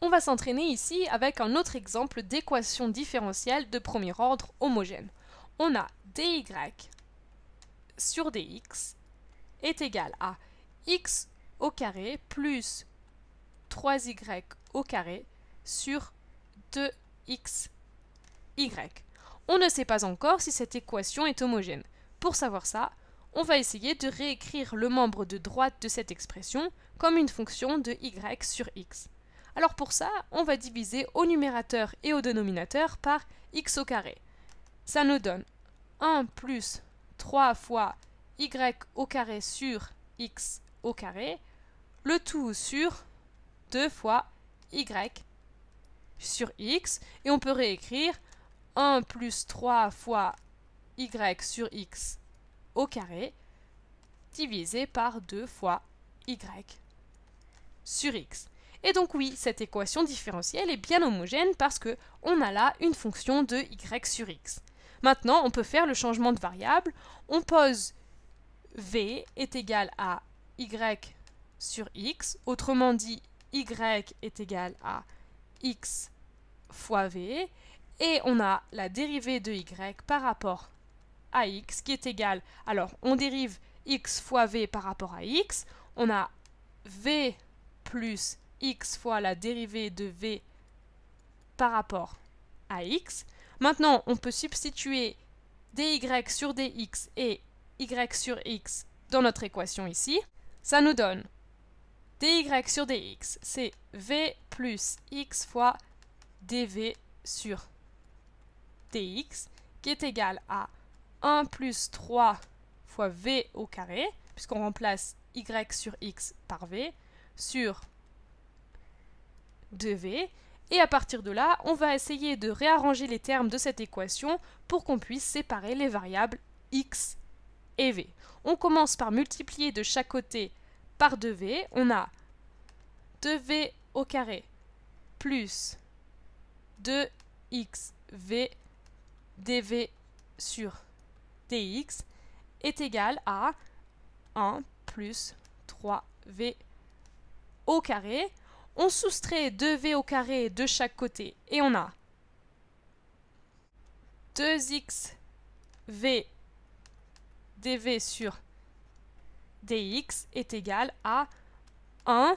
On va s'entraîner ici avec un autre exemple d'équation différentielle de premier ordre homogène. On a dy sur dx est égal à x au carré plus 3y au carré sur 2xy. On ne sait pas encore si cette équation est homogène. Pour savoir ça, on va essayer de réécrire le membre de droite de cette expression comme une fonction de y sur x. Alors pour ça, on va diviser au numérateur et au dénominateur par x au carré. Ça nous donne 1 plus 3 fois y au carré sur x au carré, le tout sur 2 fois y sur x, et on peut réécrire 1 plus 3 fois y sur x au carré divisé par 2 fois y sur x. Et donc oui, cette équation différentielle est bien homogène parce que on a là une fonction de y sur x. Maintenant, on peut faire le changement de variable. On pose v est égal à y sur x, autrement dit y est égal à x fois v, et on a la dérivée de y par rapport à x qui est égale, alors on dérive x fois v par rapport à x, on a v plus x fois la dérivée de v par rapport à x. Maintenant, on peut substituer dy sur dx et y sur x dans notre équation ici. Ça nous donne dy sur dx, c'est v plus x fois dv sur dx, qui est égal à 1 plus 3 fois v au carré, puisqu'on remplace y sur x par v, sur de V, et à partir de là, on va essayer de réarranger les termes de cette équation pour qu'on puisse séparer les variables x et v. On commence par multiplier de chaque côté par 2v. On a 2v au carré plus 2xv dv sur dx est égal à 1 plus 3v au carré on soustrait 2v au carré de chaque côté et on a 2 xv dv sur dx est égal à 1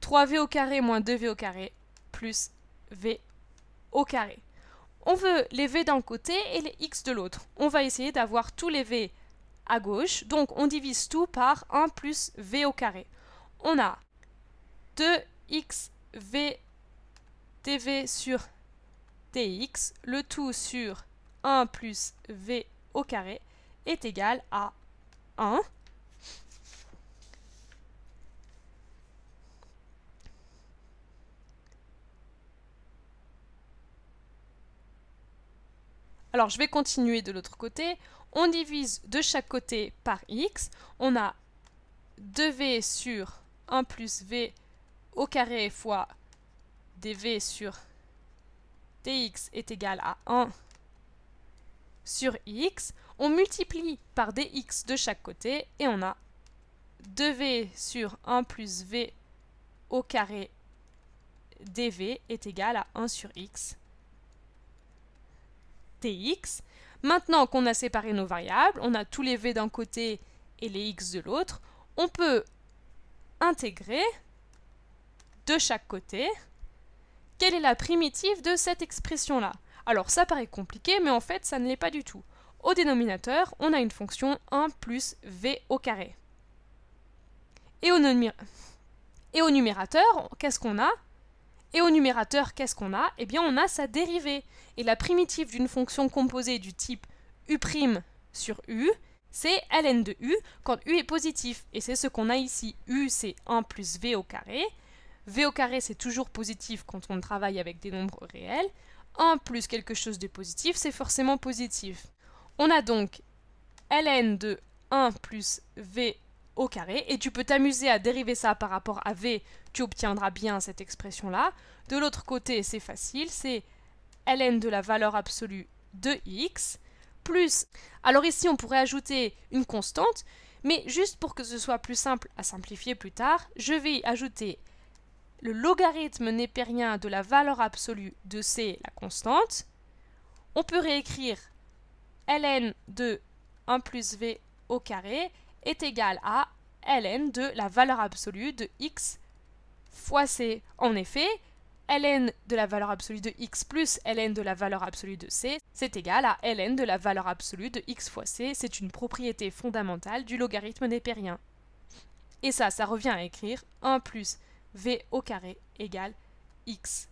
3v au carré moins 2v au carré plus v au carré. On veut les v d'un côté et les x de l'autre. On va essayer d'avoir tous les v à gauche, donc on divise tout par 1 plus v au carré. On a 2 dv sur dx le tout sur 1 plus v au carré est égal à 1 Alors je vais continuer de l'autre côté. On divise de chaque côté par x. On a 2v sur 1 plus v au carré fois dv sur dx est égal à 1 sur x, on multiplie par dx de chaque côté et on a 2v sur 1 plus v au carré dv est égal à 1 sur x dx. Maintenant qu'on a séparé nos variables, on a tous les v d'un côté et les x de l'autre, on peut intégrer de chaque côté, quelle est la primitive de cette expression-là Alors ça paraît compliqué, mais en fait ça ne l'est pas du tout. Au dénominateur, on a une fonction 1 plus v au carré. Et au, Et au numérateur, qu'est-ce qu'on a Et au numérateur, qu'est-ce qu'on a Eh bien, on a sa dérivée. Et la primitive d'une fonction composée du type u' sur u, c'est ln de u quand u est positif. Et c'est ce qu'on a ici. u, c'est 1 plus v au carré. V au carré, c'est toujours positif quand on travaille avec des nombres réels. 1 plus quelque chose de positif, c'est forcément positif. On a donc ln de 1 plus V au carré, et tu peux t'amuser à dériver ça par rapport à V, tu obtiendras bien cette expression-là. De l'autre côté, c'est facile, c'est ln de la valeur absolue de x, plus... Alors ici, on pourrait ajouter une constante, mais juste pour que ce soit plus simple à simplifier plus tard, je vais y ajouter le logarithme népérien de la valeur absolue de C, la constante, on peut réécrire ln de 1 plus v au carré est égal à ln de la valeur absolue de x fois c. En effet, ln de la valeur absolue de x plus ln de la valeur absolue de c, c'est égal à ln de la valeur absolue de x fois c. C'est une propriété fondamentale du logarithme népérien. Et ça, ça revient à écrire 1 plus v au carré égale x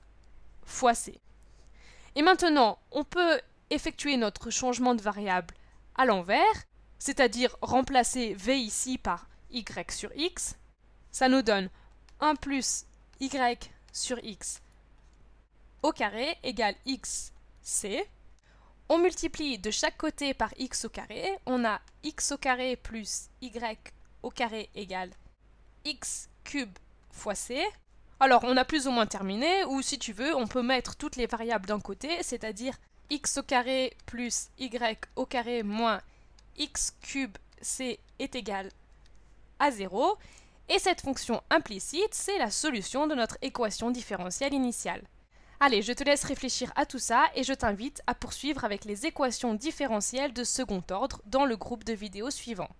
fois c. Et maintenant, on peut effectuer notre changement de variable à l'envers, c'est-à-dire remplacer v ici par y sur x. Ça nous donne 1 plus y sur x au carré égale c. On multiplie de chaque côté par x au carré. On a x au carré plus y au carré égale x cube fois c. Alors on a plus ou moins terminé, ou si tu veux, on peut mettre toutes les variables d'un côté, c'est-à-dire x au carré plus y au carré moins x cube c est égal à 0. Et cette fonction implicite, c'est la solution de notre équation différentielle initiale. Allez, je te laisse réfléchir à tout ça et je t'invite à poursuivre avec les équations différentielles de second ordre dans le groupe de vidéos suivant.